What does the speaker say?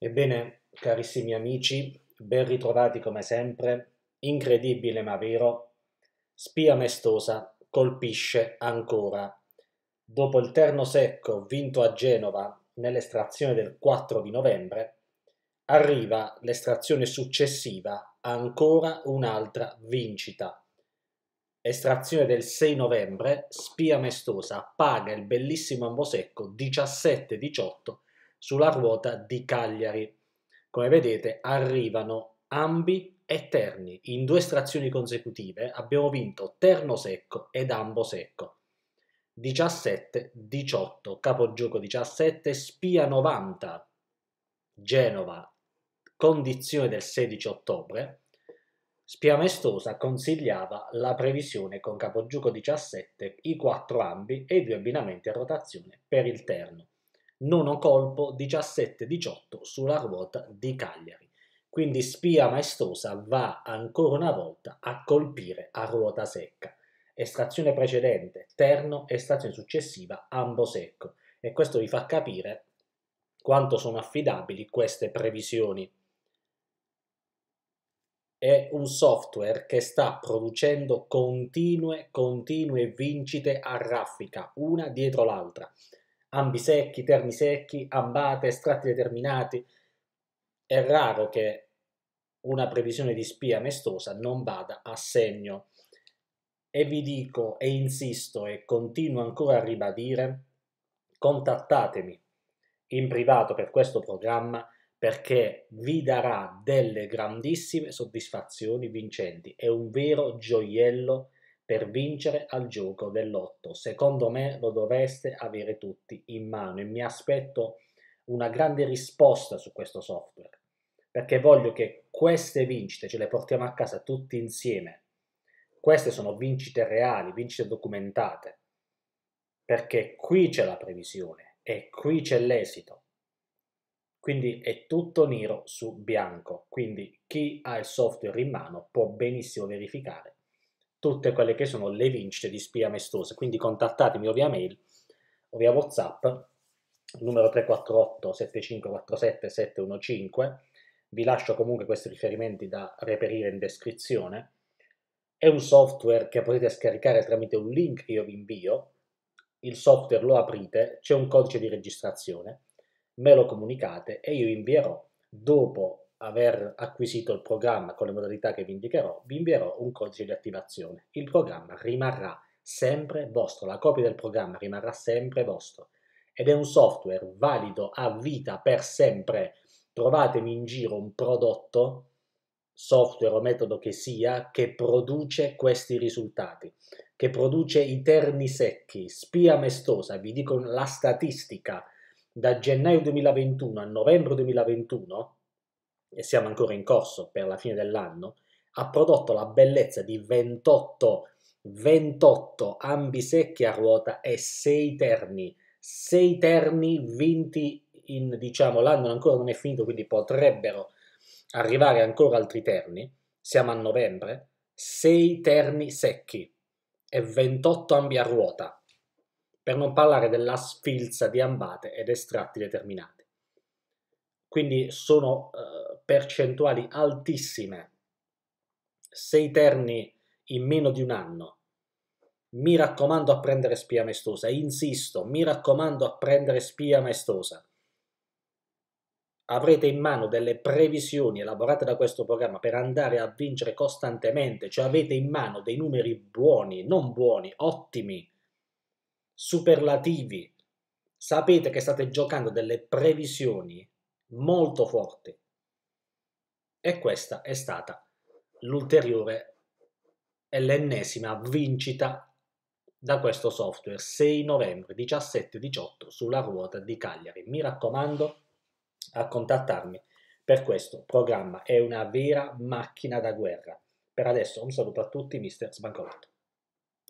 Ebbene, carissimi amici, ben ritrovati come sempre, incredibile ma vero, spia mestosa colpisce ancora. Dopo il terno secco vinto a Genova nell'estrazione del 4 di novembre, arriva l'estrazione successiva ancora un'altra vincita. Estrazione del 6 novembre, spia mestosa paga il bellissimo Ambosecco 17-18 sulla ruota di Cagliari. Come vedete arrivano ambi e Terni in due estrazioni consecutive abbiamo vinto Terno secco ed Ambo secco. 17-18, capogioco 17, Spia 90, Genova, condizione del 16 ottobre. Spia Mestosa consigliava la previsione con capogioco 17, i quattro ambi e i due abbinamenti a rotazione per il terno nono colpo 17-18 sulla ruota di Cagliari. Quindi Spia Maestosa va ancora una volta a colpire a ruota secca. Estrazione precedente, terno, estrazione successiva, ambo secco. E questo vi fa capire quanto sono affidabili queste previsioni. È un software che sta producendo continue, continue vincite a raffica, una dietro l'altra ambi secchi, terni secchi, ambate, estratti determinati. È raro che una previsione di spia mestosa non vada a segno. E vi dico e insisto e continuo ancora a ribadire, contattatemi in privato per questo programma perché vi darà delle grandissime soddisfazioni vincenti. È un vero gioiello per vincere al gioco dell'otto. Secondo me lo dovreste avere tutti in mano e mi aspetto una grande risposta su questo software perché voglio che queste vincite ce le portiamo a casa tutti insieme. Queste sono vincite reali, vincite documentate, perché qui c'è la previsione e qui c'è l'esito. Quindi è tutto nero su bianco, quindi chi ha il software in mano può benissimo verificare tutte quelle che sono le vincite di Spia Mestosa. Quindi contattatemi o via mail o via WhatsApp, numero 348 7547 715. Vi lascio comunque questi riferimenti da reperire in descrizione. È un software che potete scaricare tramite un link che io vi invio. Il software lo aprite, c'è un codice di registrazione, me lo comunicate e io invierò dopo aver acquisito il programma con le modalità che vi indicherò, vi invierò un codice di attivazione. Il programma rimarrà sempre vostro, la copia del programma rimarrà sempre vostro ed è un software valido a vita per sempre. Trovatemi in giro un prodotto, software o metodo che sia, che produce questi risultati, che produce i terni secchi. Spia mestosa, vi dico la statistica, da gennaio 2021 a novembre 2021 e siamo ancora in corso per la fine dell'anno, ha prodotto la bellezza di 28, 28 ambisecchi a ruota e 6 terni, 6 terni vinti in, diciamo, l'anno ancora non è finito, quindi potrebbero arrivare ancora altri terni, siamo a novembre, 6 terni secchi e 28 ambi a ruota, per non parlare della sfilza di ambate ed estratti determinati. Quindi sono eh, percentuali altissime, sei terni in meno di un anno, mi raccomando a prendere spia maestosa, insisto, mi raccomando a prendere spia maestosa. Avrete in mano delle previsioni elaborate da questo programma per andare a vincere costantemente, cioè avete in mano dei numeri buoni, non buoni, ottimi, superlativi. Sapete che state giocando delle previsioni molto forti e questa è stata l'ulteriore e l'ennesima vincita da questo software 6 novembre 17-18 sulla ruota di Cagliari. Mi raccomando a contattarmi per questo programma, è una vera macchina da guerra. Per adesso un saluto a tutti, mister Sbancolotto.